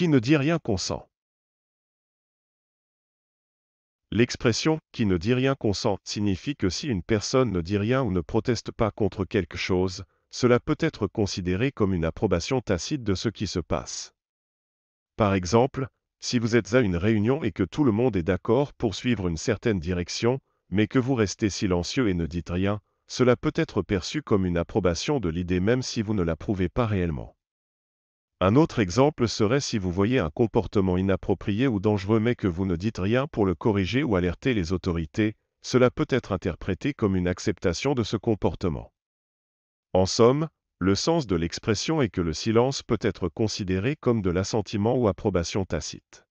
qui ne dit rien consent. L'expression qui ne dit rien consent signifie que si une personne ne dit rien ou ne proteste pas contre quelque chose, cela peut être considéré comme une approbation tacite de ce qui se passe. Par exemple, si vous êtes à une réunion et que tout le monde est d'accord pour suivre une certaine direction, mais que vous restez silencieux et ne dites rien, cela peut être perçu comme une approbation de l'idée même si vous ne l'approuvez pas réellement. Un autre exemple serait si vous voyez un comportement inapproprié ou dangereux mais que vous ne dites rien pour le corriger ou alerter les autorités, cela peut être interprété comme une acceptation de ce comportement. En somme, le sens de l'expression est que le silence peut être considéré comme de l'assentiment ou approbation tacite.